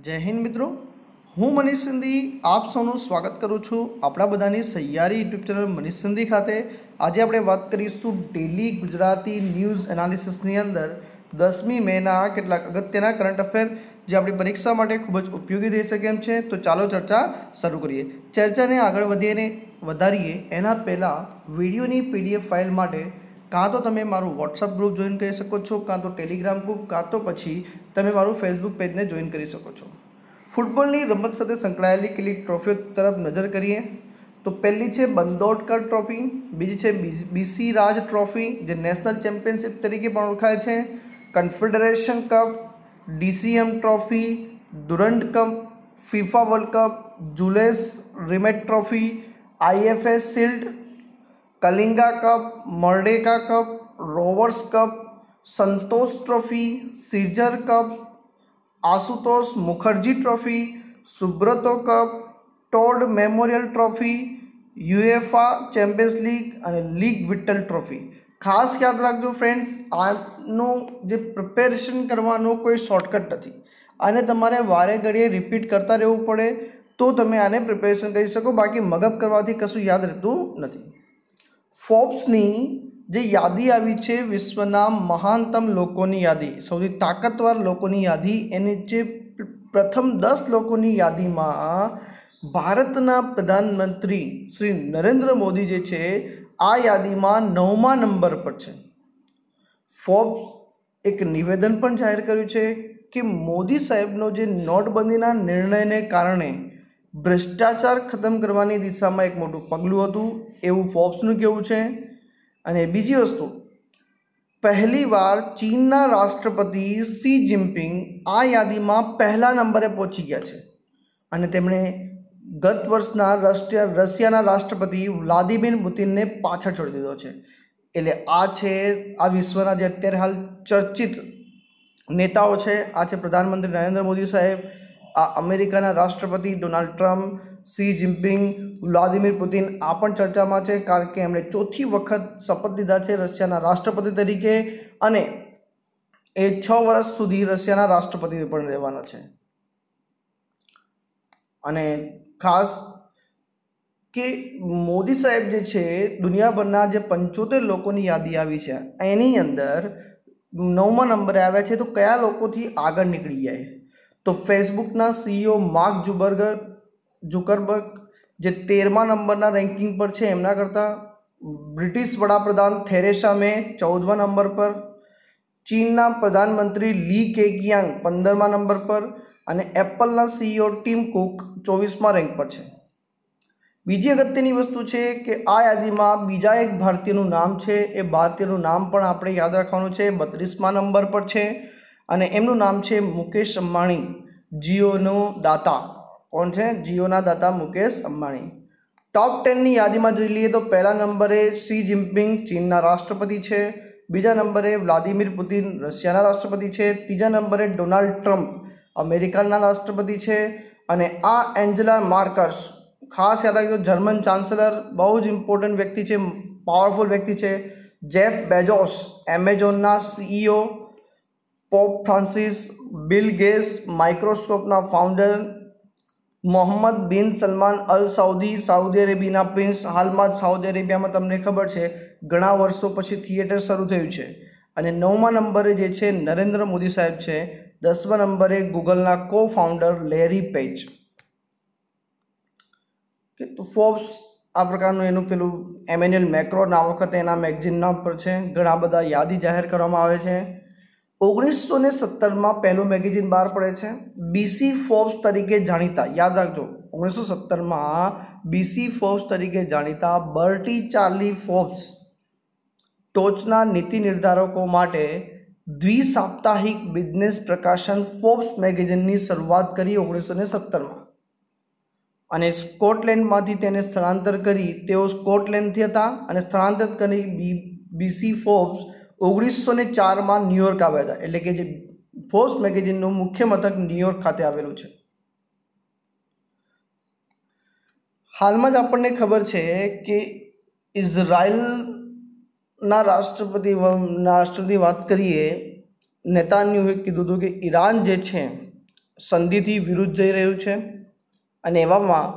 જય હિન્દ મિત્રો હું મનીષ સિંધી આપ સૌનું સ્વાગત કરું છું આપણા બધાની સહિયારી યુટ્યુબ ચેનલ મનીષ સિંધી ખાતે આજે આપણે વાત કરીશું ડેલી ગુજરાતી ન્યૂઝ એનાલિસિસની અંદર દસમી મેના કેટલાક અગત્યના કરંટ અફેર જે આપણી પરીક્ષા માટે ખૂબ જ ઉપયોગી થઈ શકે એમ છે તો ચાલો ચર્ચા શરૂ કરીએ ચર્ચાને આગળ વધીને વધારીએ એના પહેલાં વિડીયોની પીડીએફ ફાઇલ માટે કાં તો તમે મારું વોટ્સઅપ ગ્રુપ જોઈન કરી શકો છો કાં તો ટેલિગ્રામ ગ્રુપ કાં તો પછી તમે મારું ફેસબુક પેજને જોઈન કરી શકો છો ફૂટબોલની રમત સાથે સંકળાયેલી કેટલીક ટ્રોફીઓ તરફ નજર કરીએ તો પહેલી છે બંદોડકર ટ્રોફી બીજી છે બીસી રાજ ટ્રોફી જે નેશનલ ચેમ્પિયનશિપ તરીકે પણ ઓળખાય છે confederation cup DCM trophy Durand cup FIFA world cup Jules Rimet trophy IFS shield Kalinga cup Merdeka cup Rovers cup Santosh trophy સિઝર cup Ashutosh Mukherjee trophy Subroto cup Todd memorial trophy UEFA champions league અને league Vitthal trophy ખાસ યાદ રાખજો friends આનું જે preparation કરવાનું કોઈ shortcut નથી અને તમારે વારે ઘડીએ રિપીટ કરતા રહેવું પડે તો તમે આને પ્રિપેરેશન કરી શકો બાકી મગપ કરવાથી કશું યાદ રહેતું નથી ફોર્બ્સની જે યાદી આવી છે વિશ્વના મહાનતમ લોકોની યાદી સૌથી તાકતવાર લોકોની યાદી એની જે પ્રથમ દસ લોકોની યાદીમાં ભારતના પ્રધાનમંત્રી શ્રી નરેન્દ્ર મોદી જે છે આ યાદીમાં નવમા નંબર પર છે ફોર્બ્સ એક નિવેદન પણ જાહેર કર્યું છે કે મોદી સાહેબનો જે નોટબંધીના નિર્ણયને કારણે ભ્રષ્ટાચાર ખતમ કરવાની દિશામાં એક મોટું પગલું હતું એવું ફોર્બ્સનું કહેવું છે અને બીજી વસ્તુ પહેલીવાર ચીનના રાષ્ટ્રપતિ સી જિનપિંગ આ યાદીમાં પહેલા નંબરે પહોંચી ગયા છે અને તેમણે ગત વર્ષના રશિયા રશિયાના રાષ્ટ્રપતિ વ્લાદિમીર પુતિનને પાછળ છોડી દીધો છે એટલે આ છે આ વિશ્વના જે અત્યારે હાલ ચર્ચિત નેતાઓ છે આ છે પ્રધાનમંત્રી નરેન્દ્ર મોદી સાહેબ આ અમેરિકાના રાષ્ટ્રપતિ Donald Trump Xi Jinping Vladimir Putin આ પણ ચર્ચામાં છે કારણ કે એમણે ચોથી વખત શપથ લીધા છે રશિયાના રાષ્ટ્રપતિ તરીકે અને એ છ વર્ષ સુધી રશિયાના રાષ્ટ્રપતિ પણ રહેવાના છે અને ખાસ કે મોદી સાહેબ જે છે દુનિયાભરના જે પંચોતેર લોકોની યાદી આવી છે એની અંદર નવમા નંબરે આવ્યા છે તો કયા લોકોથી આગળ નીકળી જાય તો ફેસબુકના સીઈઓ માર્ક જુબર્ગર જુકરબર્ગ જે તેરમા નંબરના રેન્કિંગ પર છે એમના કરતાં બ્રિટિશ વડાપ્રધાન થેરેસા મે ચૌદમા નંબર પર ચીનના પ્રધાનમંત્રી લી કેગિયાંગ પંદરમા નંબર પર અને એપલના સીઈઓ ટીમ કુક ચોવીસમા રેન્ક પર છે બીજી અગત્યની વસ્તુ છે કે આ યાદીમાં બીજા એક ભારતીયનું નામ છે એ ભારતીયનું નામ પણ આપણે યાદ રાખવાનું છે બત્રીસમા નંબર પર છે અને એમનું નામ છે મુકેશ અંબાણી જીઓનો દાતા કોણ છે જીઓના દાતા મુકેશ અંબાણી ટોપ ટેનની યાદીમાં જોઈ લઈએ તો પહેલા નંબરે શી જિનપિંગ ચીનના રાષ્ટ્રપતિ છે બીજા નંબરે વ્લાદિમીર પુતિન રશિયાના રાષ્ટ્રપતિ છે ત્રીજા નંબરે ડોનાલ્ડ ટ્રમ્પ અમેરિકાના રાષ્ટ્રપતિ છે અને આ એન્જેલા માર્કસ ખાસ યાદ રાખજો જર્મન ચાન્સેલર બહુ જ ઇમ્પોર્ટન્ટ વ્યક્તિ છે પાવરફુલ વ્યક્તિ છે જેફ બેજોસ એમેઝોનના CEO Pope Francis Bill Gates માઇક્રોસ્કોપના founder Mohammed bin Salman al Saudi Saudi અરેબિયાના પ્રિન્સ હાલમાં જ સાઉદી અરેબિયામાં તમને ખબર છે ઘણા વર્ષો પછી થિયેટર શરૂ થયું છે અને નવમા નંબરે જે છે નરેન્દ્ર મોદી સાહેબ છે દસમા નંબરે ગૂગલના કો ફાઉન્ડર લેરી પેજ કે તો ફોર્બ્સ આ પ્રકારનું એનું પેલું એમેન્યુઅલ મેક્રોન આ વખતે એના મેગઝિનના પર છે ઘણા બધા યાદી જાહેર કરવામાં આવે છે ઓગણીસો ને સત્તરમાં પહેલું મેગેઝિન બહાર પડે છે બીસી ફોર્બ્સ તરીકે જાણીતા યાદ રાખજો ઓગણીસો સત્તરમાં બીસી ફોર્બ્સ તરીકે જાણીતા બર્ટી ચાર્લી ફોર્બ્સ ટોચના નીતિ નિર્ધારકો માટે દ્વિસાપ્તાહિક બિઝનેસ પ્રકાશન ફોર્બ્સ મેગેઝિનની શરૂઆત કરી ઓગણીસો ને સત્તરમાં અને સ્કોટલેન્ડમાંથી તેને સ્થળાંતર કરી તેઓ સ્કોટલેન્ડથી હતા અને સ્થળાંતર કરી બી બીસી ફોર્બ્સ ઓગણીસો ને ચારમાં ન્યુયોર્ક આવ્યા હતા એટલે કે જે ફોર્સ મેગેઝિનનું મુખ્ય મથક ન્યુયોર્ક ખાતે આવેલું છે હાલમાં જ આપણને ખબર છે કે ઇઝરાયલના રાષ્ટ્રપતિ રાષ્ટ્રપતિ વાત કરીએ નેતાન્યુએ કીધું હતું કે ઈરાન જે છે સંધિથી વિરુદ્ધ જઈ રહ્યું છે અને એવામાં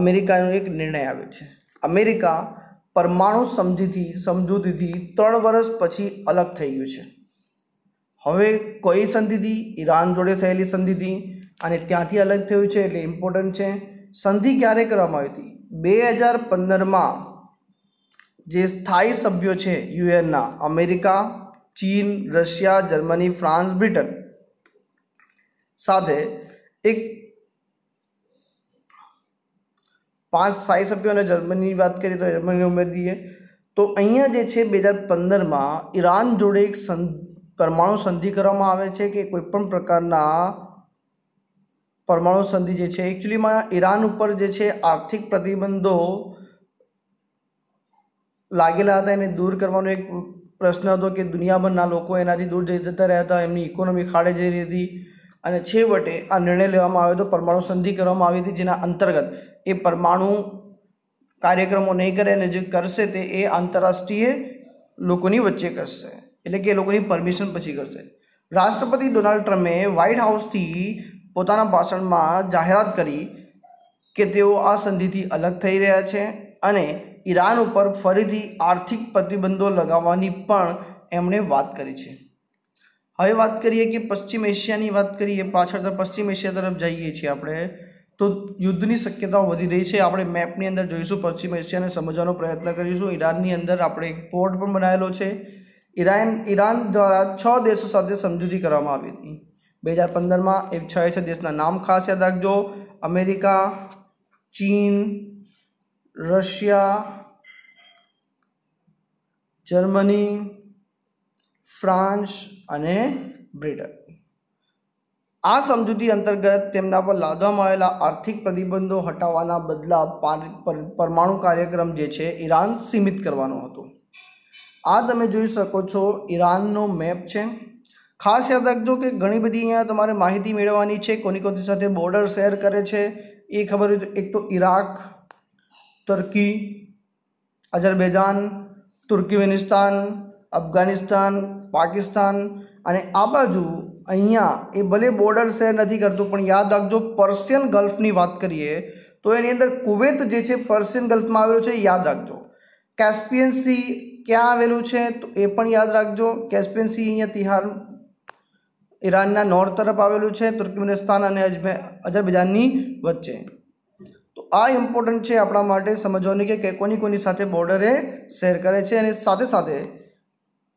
અમેરિકાનો એક નિર્ણય આવ્યો છે અમેરિકા પરમાણુ સમજીથી સમજૂતીથી ત્રણ વર્ષ પછી અલગ થઈ ગયું છે હવે કઈ સંધિથી ઈરાન જોડે થયેલી સંધિથી અને ત્યાંથી અલગ થયું છે એટલે ઇમ્પોર્ટન્ટ છે સંધિ ક્યારે કરવામાં આવી હતી બે હજાર પંદરમાં જે સ્થાયી સભ્યો છે યુએનના અમેરિકા ચીન રશિયા જર્મની ફ્રાન્સ બ્રિટન સાથે એક પાંચ સ્થાયી સભ્યો અને જર્મનીની વાત કરીએ તો જર્મની ઉમેરી દઈએ તો અહીંયા જે છે બે હજાર પંદરમાં ઈરાન જોડે એક સં પરમાણુ સંધિ કરવામાં આવે છે કે કોઈપણ પ્રકારના પરમાણુ સંધિ જે છે એકચ્યુઅલીમાં ઈરાન ઉપર જે છે આર્થિક પ્રતિબંધો લાગેલા હતા એને દૂર કરવાનો એક પ્રશ્ન હતો કે દુનિયાભરના લોકો એનાથી દૂર જઈ જતા રહ્યા હતા એમની ઇકોનોમી ખાડે જઈ રહી હતી અને છેવટે આ નિર્ણય લેવામાં આવ્યો હતો પરમાણુ સંધિ કરવામાં આવી હતી જેના અંતર્ગત એ પરમાણુ કાર્યક્રમો નહીં કરે અને જે કરશે તે એ આંતરરાષ્ટ્રીય લોકોની વચ્ચે કરશે એટલે કે એ લોકોની પરમિશન પછી કરશે રાષ્ટ્રપતિ ડોનાલ્ડ ટ્રમ્પે વ્હાઇટ હાઉસથી પોતાના ભાષણમાં જાહેરાત કરી કે તેઓ આ સંધિથી અલગ થઈ રહ્યા છે અને ઈરાન ઉપર ફરીથી આર્થિક પ્રતિબંધો લગાવવાની પણ એમણે વાત કરી છે હવે વાત કરીએ કે પશ્ચિમ એશિયાની વાત કરીએ પાછળ તો પશ્ચિમ એશિયા તરફ જઈએ છીએ આપણે તો યુદ્ધની શક્યતાઓ વધી રહી છે આપણે મેપની અંદર જોઈશું પશ્ચિમ એશિયાને સમજવાનો પ્રયત્ન કરીશું ઈરાનની અંદર આપણે એક પોર્ટ પણ બનાવેલો છે ઈરાન ઈરાન દ્વારા છ દેશો સાથે સમજૂતી કરવામાં આવી હતી બે હજાર પંદરમાં એ છ છ દેશના નામ ખાસ યાદ રાખજો અમેરિકા ચીન રશિયા જર્મની ફ્રાન્સ અને બ્રિટન આ સમજૂતી અંતર્ગત તેમના પર લાદવામાં આવેલા આર્થિક પ્રતિબંધો હટાવવાના બદલા પરમાણુ કાર્યક્રમ જે છે ઈરાન સીમિત કરવાનો હતો આ તમે જોઈ શકો છો ઈરાનનો મેપ છે ખાસ યાદ રાખજો કે ઘણી બધી અહીંયા તમારે માહિતી મેળવવાની છે કોની કોની સાથે બોર્ડર શેર કરે છે એ ખબર હોય તો એક તો Iraq Turkey Azerbaijan Turkmenistan Afghanistan Pakistan અને આ બાજુ અહીંયા એ ભલે બોર્ડર શેર નથી કરતું પણ યાદ રાખજો પર્શિયન ગલ્ફની વાત કરીએ તો એની અંદર કુવેત જે છે પર્શિયન ગલ્ફમાં આવેલું છે યાદ રાખજો કેસ્પિયન સી ક્યાં આવેલું છે તો એ પણ યાદ રાખજો કેસ્પિયન સી અહીંયા તિહાર ઈરાનના નોર્થ તરફ આવેલું છે તુર્કમેનિસ્તાન અને અજમે અજરબૈજાનની વચ્ચે તો આ ઇમ્પોર્ટન્ટ છે આપણા માટે સમજવાની કે કોની કોની સાથે બોર્ડરે શેર કરે છે અને સાથે સાથે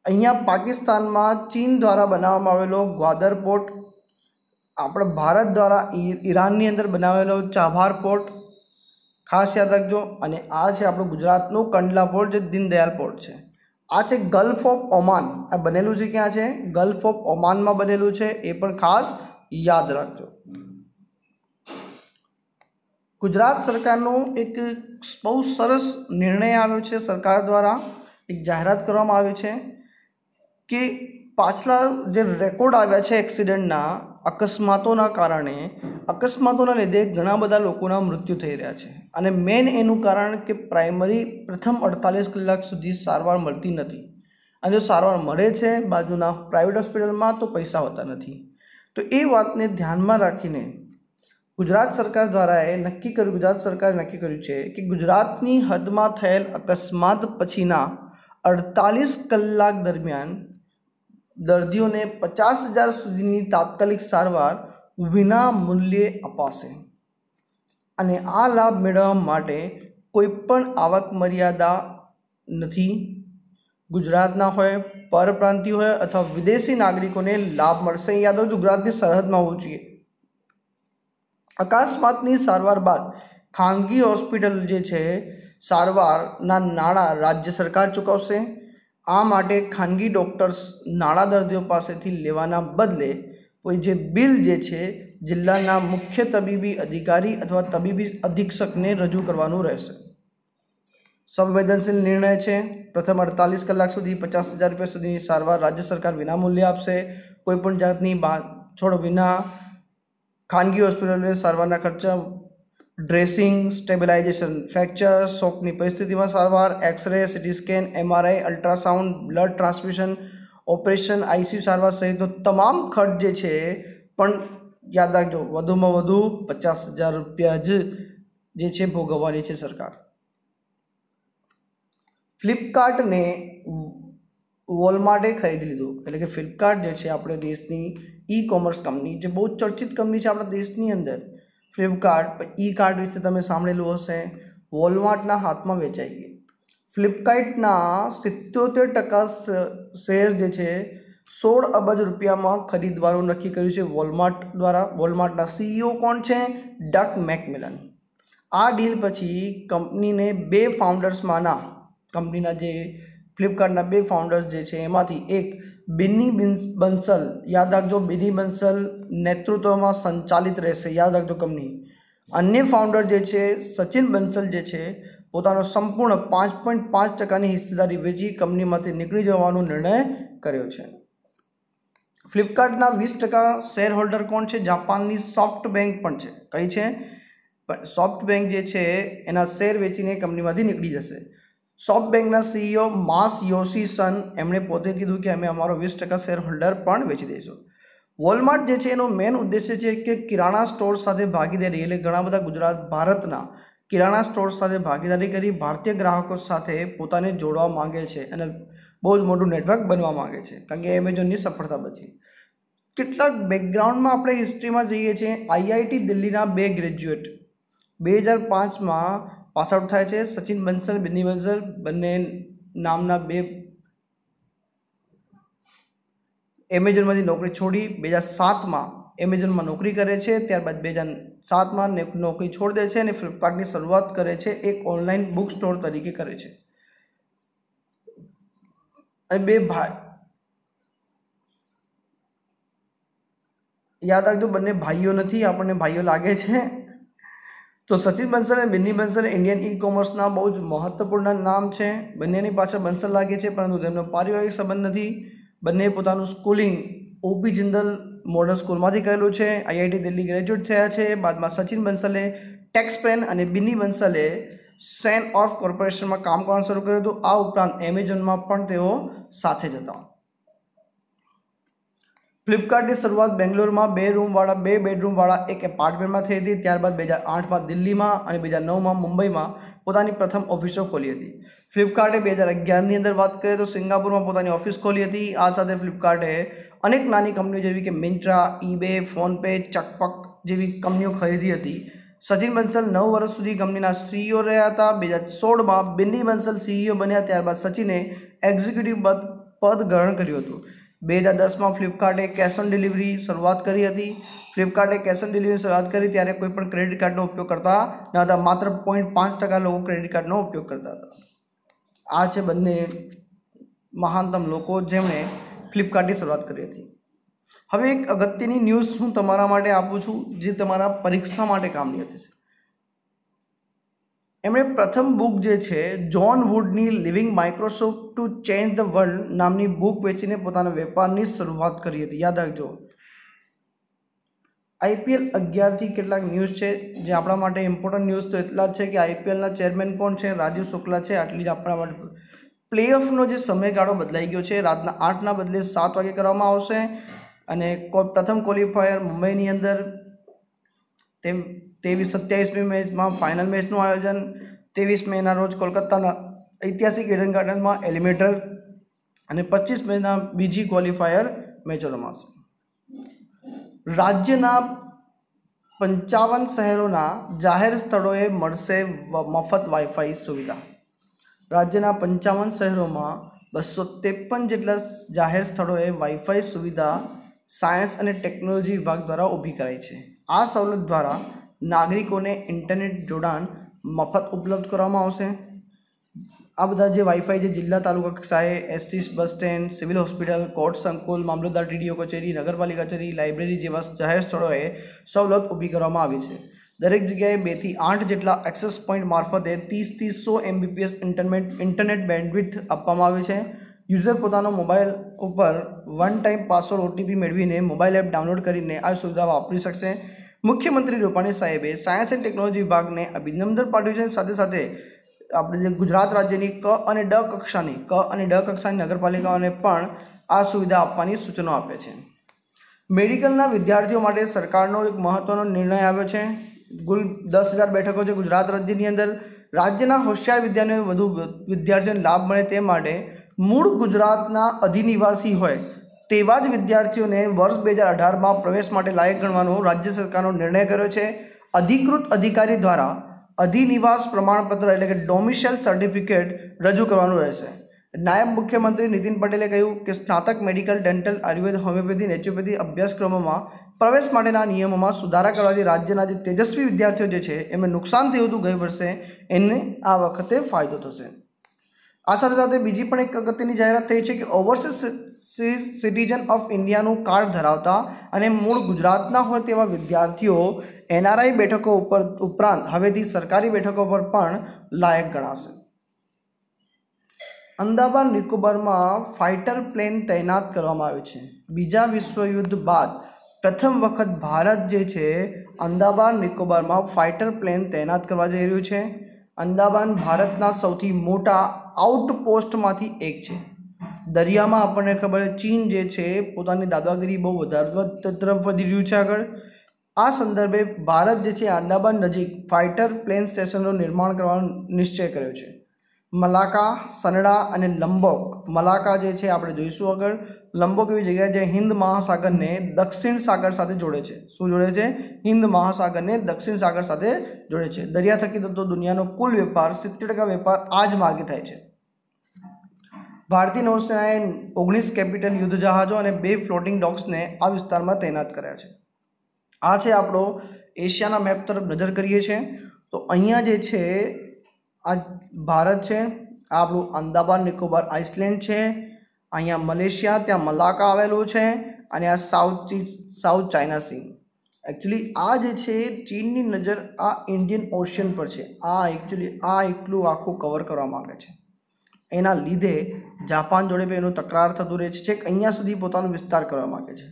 અહીંયા પાકિસ્તાનમાં ચીન દ્વારા બનાવવામાં આવેલો ગ્વાદર પોર્ટ આપણે ભારત દ્વારા ઈરાનની અંદર બનાવેલો ચાભાર પોર્ટ ખાસ યાદ રાખજો અને આ છે આપણું ગુજરાતનું કંડલા પોર્ટ જે દીનદયાલ પોર્ટ છે આ છે ગલ્ફ ઓફ ઓમાન આ બનેલું છે ક્યાં છે ગલ્ફ ઓફ ઓમાનમાં બનેલું છે એ પણ ખાસ યાદ રાખજો ગુજરાત સરકારનો એક બહુ સરસ નિર્ણય આવ્યો છે સરકાર દ્વારા એક જાહેરાત કરવામાં આવી છે કે પાછલા જે રેકોર્ડ આવ્યા છે એક્સિડન્ટના અકસ્માતોના કારણે અકસ્માતોના લીધે ઘણા બધા લોકોના મૃત્યુ થઈ રહ્યા છે અને મેઇન એનું કારણ કે પ્રાઇમરી પ્રથમ અડતાલીસ કલાક સુધી સારવાર મળતી નથી અને જો સારવાર મળે છે બાજુના પ્રાઇવેટ હોસ્પિટલમાં તો પૈસા હોતા નથી તો એ વાતને ધ્યાનમાં રાખીને ગુજરાત સરકાર દ્વારા એ નક્કી કર્યું ગુજરાત સરકારે નક્કી કર્યું છે કે ગુજરાતની હદમાં થયેલ અકસ્માત પછીના અડતાલીસ કલાક દરમિયાન દર્દીઓને પચાસ હજાર સુધીની તાત્કાલિક સારવાર વિના મૂલ્યે અપાશે અને આ લાભ મેળવવા માટે કોઈ પણ આવક મર્યાદા નથી ગુજરાતના હોય પરપ્રાંતિય હોય અથવા વિદેશી નાગરિકોને લાભ મળશે અહીંયા તો ગુજરાતની સરહદમાં હોવું જોઈએ અકસ્માતની સારવાર બાદ ખાનગી હોસ્પિટલ જે છે સારવારના નાણાં રાજ્ય સરકાર ચૂકવશે આ માટે ખાનગી ડૉક્ટર્સ નાણાં દર્દીઓ પાસેથી લેવાના બદલે કોઈ જે બિલ જે છે જિલ્લાના મુખ્ય તબીબી અધિકારી અથવા તબીબી અધિક્ષકને રજૂ કરવાનું રહેશે સંવેદનશીલ નિર્ણય છે પ્રથમ અડતાલીસ કલાક સુધી પચાસ હજાર રૂપિયા સુધીની સારવાર રાજ્ય સરકાર વિનામૂલ્યે આપશે કોઈપણ જાતની બાંધછોડ વિના ખાનગી હોસ્પિટલે સારવારના ખર્ચા ડ્રેસિંગ સ્ટેબિલાઇઝેશન ફ્રેક્ચર શોકની પરિસ્થિતિમાં સારવાર x-ray CT scan MRI ultrasound blood transmission operation ICU સારવાર સહિતનો તમામ ખર્ચ જે છે પણ યાદ રાખજો વધુમાં વધુ પચાસ હજાર રૂપિયા જ જે છે ભોગવવાની છે સરકાર ફ્લિપકાર્ટને વોલમાર્ટે ખરીદી લીધું એટલે કે ફ્લિપકાર્ટ જે છે આપણે દેશની ઈ કોમર્સ કંપની જે બહુ ચર્ચિત કંપની છે આપણા દેશની અંદર ફ્લિપકાર્ટ ઈ કાર્ડ વિશે તમે સાંભળેલું હશે વોલમાર્ટના હાથમાં વેચાઈ ફ્લિપકાર્ટના સિત્યોતેર ટકા શેર જે છે સોળ અબજ રૂપિયામાં ખરીદવાનું નક્કી કર્યું છે વોલમાર્ટ દ્વારા વોલમાર્ટના સીઈઓ કોણ છે ડક મેકમિલન આ ડીલ પછી કંપનીને બે ફાઉન્ડર્સમાંના કંપનીના જે ફ્લિપકાર્ટના બે ફાઉન્ડર્સ જે છે એમાંથી એક બિની બંસલ યાદ રાખજો બિની બંસલ નેતૃત્વમાં સંચાલિત રહેશે યાદ રાખજો કંપની અન્ય ફાઉન્ડર જે છે સચિન બંસલ જે છે પોતાનો સંપૂર્ણ પાંચ પોઈન્ટ પાંચ ટકાની હિસ્સેદારી વેચી કંપનીમાંથી નીકળી જવાનો નિર્ણય કર્યો છે ફ્લિપકાર્ટના વીસ ટકા શેર હોલ્ડર કોણ છે જાપાનની સોફ્ટ બેંક પણ છે કઈ છે પણ સોફ્ટ બેંક જે છે એના શેર વેચીને કંપનીમાંથી નીકળી જશે સોફ્ટ બેંકના સીઈઓ માસ યોસી સન એમણે પોતે કીધું કે અમે અમારો વીસ ટકા શેર હોલ્ડર પણ વેચી દઈશું વોલમાર્ટ જે છે એનો મેઇન ઉદ્દેશ્ય છે કે કિરાણા સ્ટોર સાથે ભાગીદારી એટલે ઘણા બધા ગુજરાત ભારતના કિરાણા સ્ટોર્સ સાથે ભાગીદારી કરી ભારતીય ગ્રાહકો સાથે પોતાને જોડવા માગે છે અને બહુ જ મોટું નેટવર્ક બનવા માગે છે કારણ કે એમેઝોનની સફળતા બધી કેટલાક બેકગ્રાઉન્ડમાં આપણે હિસ્ટ્રીમાં જઈએ છીએ આઈઆઈટી દિલ્હીના બે ગ્રેજ્યુએટ બે હજાર પાંચમાં પાસ આઉટ થાય છે સચિન બંસલ બિન્ની બંસલ બંને નામના બે એમેઝોનમાંથી નોકરી છોડી બે હજાર સાતમાં એમેઝોનમાં નોકરી કરે છે ત્યારબાદ બે હજાર સાતમાં નોકરી છોડી દે છે અને ફ્લિપકાર્ટની શરૂઆત કરે છે એક ઓનલાઈન બુક સ્ટોર તરીકે કરે છે અને બે ભાઈ યાદ રાખજો બંને ભાઈઓ નથી આપણને ભાઈઓ લાગે છે તો સચિન બંસલ અને બિન્ની બંસલ ઇન્ડિયન ઈ કોમર્સના બહુ જ મહત્વપૂર્ણ નામ છે બંનેની પાછળ બંસલ લાગે છે પરંતુ તેમનો પારિવારિક સંબંધ નથી બંને પોતાનું સ્કૂલિંગ ઓપી જિંદલ મોડર્ન સ્કૂલમાંથી કરેલું છે આઈઆઈટી દિલ્હી ગ્રેજ્યુએટ થયા છે બાદમાં સચિન બંસલે ટેક્સપેન અને બિની બંસલે સેન ઓફ કોર્પોરેશનમાં કામ કરવાનું શરૂ કર્યું હતું આ ઉપરાંત એમેઝોનમાં પણ તેઓ સાથે જ હતા ફ્લિપકાર્ટની શરૂઆત બેંગ્લોરમાં બે રૂમવાળા બે બેડરૂમવાળા એક એપાર્ટમેન્ટમાં થઈ હતી ત્યારબાદ બે હજાર આઠમાં દિલ્હીમાં અને બે હજાર નવમાં મુંબઈમાં પોતાની પ્રથમ ઓફિસો ખોલી હતી ફ્લિપકાર્ટે બે હજાર અગિયારની અંદર વાત કરીએ તો સિંગાપુરમાં પોતાની ઓફિસ ખોલી હતી આ સાથે ફ્લિપકાર્ટે અનેક નાની કંપનીઓ જેવી કે મિન્ટ્રા ઈબે ફોનપે ચકપક જેવી કંપનીઓ ખરીદી હતી સચિન બંસલ નવ વર્ષ સુધી કંપનીના સીઈઓ રહ્યા હતા બે હજાર સોળમાં બિન્ની બંસલ સીઈઓ બન્યા ત્યારબાદ સચિને એક્ઝિક્યુટિવ પદ ગ્રહણ કર્યું હતું બે હજાર દસમાં ફ્લિપકાર્ટે કેશ ઓન ડિલિવરી શરૂઆત કરી હતી ફ્લિપકાર્ટે કેશ ઓન ડિલિવરી શરૂઆત કરી ત્યારે કોઈ પણ ક્રેડિટ કાર્ડનો ઉપયોગ કરતા ન હતા માત્ર પોઈન્ટ પાંચ ટકા લોકો ક્રેડિટ કાર્ડનો ઉપયોગ કરતા હતા આ છે બંને મહાનતમ લોકો જેમણે ફ્લિપકાર્ટની શરૂઆત કરી હતી હવે એક અગત્યની ન્યૂઝ હું તમારા માટે આપું છું જે તમારા પરીક્ષા માટે કામની હતી એમણે પ્રથમ બુક જે છે જ્હોન વુડની living Microsoft to change the world નામની બુક વેચીને પોતાના વેપારની શરૂઆત કરી હતી યાદ રાખજો આઈપીએલ અગિયારથી કેટલાક ન્યૂઝ છે જે આપણા માટે ઇમ્પોર્ટન્ટ ન્યૂઝ તો એટલા જ છે કે આઈપીએલના ચેરમેન કોણ છે રાજીવ શુક્લા છે આટલી જ આપણા માટે પ્લેઓફનો જે સમયગાળો બદલાઈ ગયો છે રાતના આઠના બદલે સાત વાગે કરવામાં આવશે અને પ્રથમ ક્વોલિફાયર મુંબઈની અંદર તેમ ત્રેવીસ સત્યાવીસમી મેચમાં ફાઇનલ મેચનું આયોજન ત્રેવીસ મેના રોજ કોલકાતાના ઐતિહાસિક ઇડન ગાર્ડનમાં એલિમિનેટર અને પચીસ મેના બીજી ક્વોલિફાયર મેચો રમાશે રાજ્યના પંચાવન શહેરોના જાહેર સ્થળોએ મળશે મફત વાઈફાઈ સુવિધા રાજ્યના પંચાવન શહેરોમાં બસો ત્રેપન જેટલા જાહેર સ્થળોએ વાઈફાઈ સુવિધા સાયન્સ અને ટેકનોલોજી વિભાગ દ્વારા ઊભી કરાઈ છે આ સવલત દ્વારા નાગરિકોને ઇન્ટરનેટ જોડાણ મફત ઉપલબ્ધ કરવામાં આવશે આ બધા જે વાઈફાઈ જે જિલ્લા તાલુકા કક્ષાએ ST bus stand civil hospital court સંકુલ મામલતદાર ટીડીઓ કચેરી નગરપાલિકા કચેરી લાઇબ્રેરી જેવા જાહેર સ્થળોએ સવલત ઊભી કરવામાં આવી છે દરેક જગ્યાએ બેથી આઠ જેટલા એક્સેસ પોઈન્ટ મારફતે ત્રીસથી સો એમબીપીએસ ઇન્ટરનેટ ઇન્ટરનેટ બેન્ડવિથ આપવામાં આવે છે યુઝર પોતાનો મોબાઈલ ઉપર વન ટાઈમ પાસવર્ડ ઓટીપી મેળવીને મોબાઈલ એપ ડાઉનલોડ કરીને આ સુવિધા વાપરી શકશે મુખ્યમંત્રી રૂપાણી સાહેબે સાયન્સ એન્ડ ટેકનોલોજી વિભાગને અભિનંદન પાઠવ્યું છે સાથે સાથે આપણે જે ગુજરાત રાજ્યની ક અને ડ કક્ષાની ક અને ડ કક્ષાની નગરપાલિકાઓને પણ આ સુવિધા આપવાની સૂચનો આપે છે મેડિકલના વિદ્યાર્થીઓ માટે સરકારનો એક મહત્ત્વનો નિર્ણય આવ્યો છે કુલ દસ હજાર બેઠકો છે ગુજરાત રાજ્યની અંદર રાજ્યના હોશિયાર વિદ્યાર્થીઓને વધુ વિદ્યાર્થીઓને લાભ મળે તે માટે મૂળ ગુજરાતના અધિનિવાસી હોય તેવા જ વિદ્યાર્થીઓને વર્ષ બે હજાર અઢારમાં પ્રવેશ માટે લાયક ગણવાનો રાજ્ય સરકારનો નિર્ણય કર્યો છે અધિકૃત અધિકારી દ્વારા અધિનિવાસ પ્રમાણપત્ર એટલે કે ડોમિશિયલ સર્ટિફિકેટ રજૂ કરવાનું રહેશે નાયબ મુખ્યમંત્રી નીતિન પટેલે કહ્યું કે સ્નાતક medical dental Ayurveda homeopathy naturopathy અભ્યાસક્રમોમાં પ્રવેશ માટેના નિયમોમાં સુધારા કરવાથી રાજ્યના જે તેજસ્વી વિદ્યાર્થીઓ જે છે એમને નુકસાન થયું હતું ગઈ વર્ષે એને આ વખતે ફાયદો થશે આ સાથે સાથે બીજી પણ એક અગત્યની જાહેરાત થઈ છે કે ઓવરસીઝ સિટીઝન ઓફ ઇન્ડિયાનું કાર્ડ ધરાવતા અને મૂળ ગુજરાતના હોય તેવા વિદ્યાર્થીઓ એનઆરઆઈ બેઠકો ઉપર ઉપરાંત હવેથી સરકારી બેઠકો પર પણ લાયક ગણાશે અંદાબાદ નિકોબારમાં ફાઇટર પ્લેન તૈનાત કરવામાં આવ્યું છે બીજા વિશ્વયુદ્ધ બાદ પ્રથમ વખત ભારત જે છે અંદાબાદ નિકોબારમાં ફાઇટર પ્લેન તૈનાત કરવા જઈ રહ્યું છે અંદાબાદ ભારતના સૌથી મોટા આઉટપોસ્ટમાંથી એક છે દરિયામાં આપણને ખબર ચીન જે છે પોતાની દાદાગીરી બહુ વધારવા તરફ વધી રહ્યું છે આગળ આ સંદર્ભે ભારત જે છે આંદામાન નજીક ફાઇટર પ્લેન સ્ટેશનનું નિર્માણ કરવાનો નિશ્ચય કર્યો છે મલાકા સનડા અને લંબોક મલાકા જે છે આપણે જોઈશું આગળ લંબોક એવી જગ્યા જે હિન્દ મહાસાગરને દક્ષિણ સાગર સાથે જોડે છે શું જોડે છે હિન્દ મહાસાગરને દક્ષિણ સાગર સાથે જોડે છે દરિયા થકી તો દુનિયાનો કુલ વેપાર સિત્તેર ટકા વેપાર આ જ માર્ગે થાય છે ભારતીય નૌસેનાએ ઓગણીસ કેપિટલ યુદ્ધ જહાજો અને બે ફ્લોટિંગ ડોક્સને આ વિસ્તારમાં તૈનાત કર્યા છે આ છે આપણો એશિયાના મેપ તરફ નજર કરીએ છીએ તો અહીંયા જે છે આ ભારત છે આ આપણું આંદાબાર નિકોબાર આઇસલેન્ડ છે અહીંયા મલેશિયા ત્યાં મલાકા આવેલું છે અને આ સાઉથ ચી સાઉથ ચાઇના સી એકચ્યુઅલી આ જે છે ચીનની નજર આ ઇન્ડિયન ઓશિયન પર છે આ એકચ્યુઅલી આ એકલું આખું કવર કરવા માગે છે એના લીધે જાપાન જોડે બી એનો તકરાર થતો રહે છે છેક અહીંયા સુધી પોતાનો વિસ્તાર કરવા માગે છે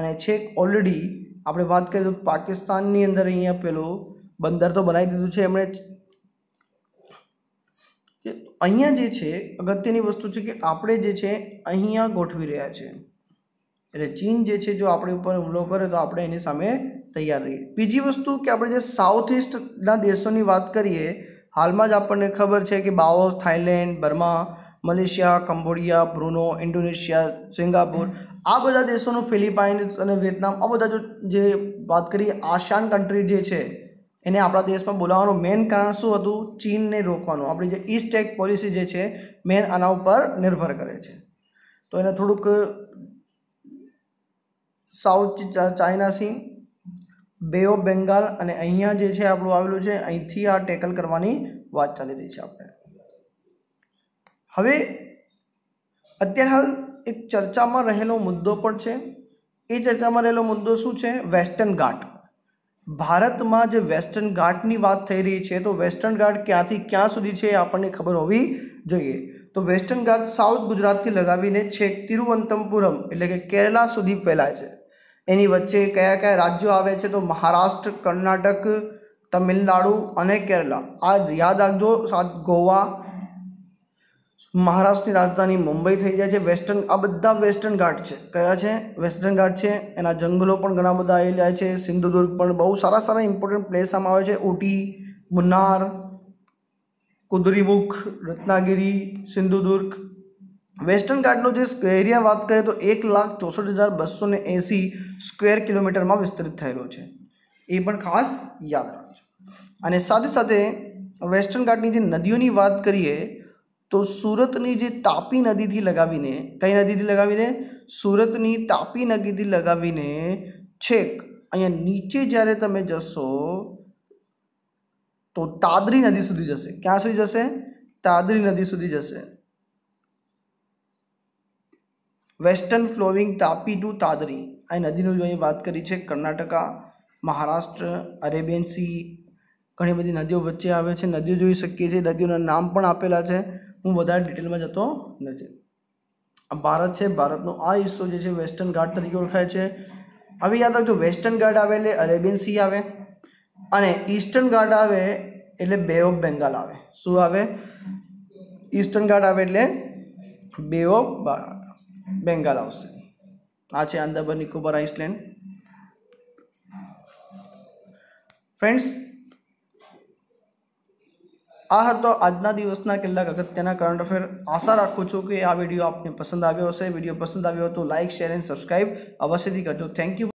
અને છેક ઓલરેડી આપણે વાત કરીએ તો પાકિસ્તાનની અંદર અહીંયા પેલું બંદર તો બનાવી દીધું છે એમણે કે અહીંયા જે છે અગત્યની વસ્તુ છે કે આપણે જે છે અહીંયા ગોઠવી રહ્યા છે એટલે ચીન જે છે જો આપણી ઉપર હુમલો કરે તો આપણે એની સામે તૈયાર રહીએ બીજી વસ્તુ કે આપણે જે સાઉથ ઇસ્ટના દેશોની વાત કરીએ હાલમાં જ આપણને ખબર છે કે Laos Thailand Burma Malaysia Cambodia Brunei Indonesia Singapore આ બધા દેશોનું ફિલિપાઇન્સ અને વિયેતનામ આ બધા જે વાત કરીએ આસિયાન કન્ટ્રી જે છે એને આપણા દેશમાં બોલાવવાનું મેઇન કારણ શું હતું ચીનને રોકવાનું આપણી જે ઈસ્ટ એક પોલિસી જે છે મેન આના ઉપર નિર્ભર કરે છે તો એને થોડુંક સાઉથ ચાઇના ચાઇનાથી બે ઓફ બેંગાલ અને અહીંયા જે છે આપણું આવેલું છે અહીંથી આ ટેકલ કરવાની વાત ચાલી રહી છે આપણે હવે અત્યારે હાલ એક ચર્ચામાં રહેલો મુદ્દો પણ છે એ ચર્ચામાં રહેલો મુદ્દો શું છે વેસ્ટર્ન ઘાટ ભારતમાં જે વેસ્ટર્ન ઘાટની વાત થઈ રહી છે તો વેસ્ટર્ન ઘાટ ક્યાંથી ક્યાં સુધી છે આપણને ખબર હોવી જોઈએ તો વેસ્ટર્ન ઘાટ સાઉથ ગુજરાતથી લગાવીને છેક તિરુવનંતપુરમ એટલે કે કેરલા સુધી ફેલાય છે એની વચ્ચે કયા કયા રાજ્યો આવે છે તો મહારાષ્ટ્ર કર્ણાટક તમિલનાડુ અને કેરળ આ યાદ રાખજો સાત ગોવા મહારાષ્ટ્રની રાજધાની મુંબઈ થઈ જાય છે વેસ્ટર્ન આ બધા વેસ્ટર્ન ઘાટ છે કયા છે વેસ્ટર્ન ઘાટ છે એના જંગલો પણ ઘણા બધા આવી જાય છે સિંધુદુર્ગ પણ બહુ સારા સારા ઇમ્પોર્ટન્ટ પ્લેસ આમાં આવે છે ઉટી મુન્નાર કુદરીમુખ રત્નાગીરી સિંધુદુર્ગ વેસ્ટર્ન ઘાટનો જે એરિયા વાત કરીએ તો એક લાખ ચોસઠ હજાર બસો ને એંસી સ્ક્વેર કિલોમીટરમાં વિસ્તૃત થયેલો છે એ પણ ખાસ યાદ રાખજો અને સાથે સાથે વેસ્ટર્ન ઘાટની જે નદીઓની વાત કરીએ તો સુરતની જે તાપી નદીથી લગાવીને કઈ નદીથી લગાવીને સુરતની તાપી નદીથી લગાવીને છેક અહીંયા નીચે જ્યારે તમે જશો તો તાદરી નદી સુધી જશે ક્યાં સુધી જશે તાદરી નદી સુધી જશે western flowing Tapi to Tadri આ નદીનું જો અહીં વાત કરી છે કર્ણાટકા મહારાષ્ટ્ર અરેબિયન સી ઘણી બધી નદીઓ વચ્ચે આવે છે નદીઓ જોઈ શકીએ છીએ નદીઓના નામ પણ આપેલા છે હું વધારે ડિટેલમાં જતો નથી ભારત છે ભારતનો આ હિસ્સો જે છે વેસ્ટર્ન ઘાટ તરીકે ઓળખાય છે હવે યાદ રાખજો વેસ્ટર્ન ઘાટ આવે એટલે અરેબિયન સી આવે અને ઈસ્ટર્ન ઘાટ આવે એટલે બે ઓફ બેંગાલ આવે શું આવે ઈસ્ટર્ન ઘાટ આવે એટલે બે ઓફ બેંગાલ આવશે આ છે આંદાબર નિકોબાર આઇસલેન્ડ ફ્રેન્ડ્સ આ હતો આજના દિવસના કેટલાક અગત્યના કરંટ અફેર આશા રાખું છું કે આ વિડીયો આપને પસંદ આવ્યો હશે વિડીયો પસંદ આવ્યો તો લાઇક શેર એન્ડ સબસ્ક્રાઈબ અવશ્યથી કરજો થેન્ક યુ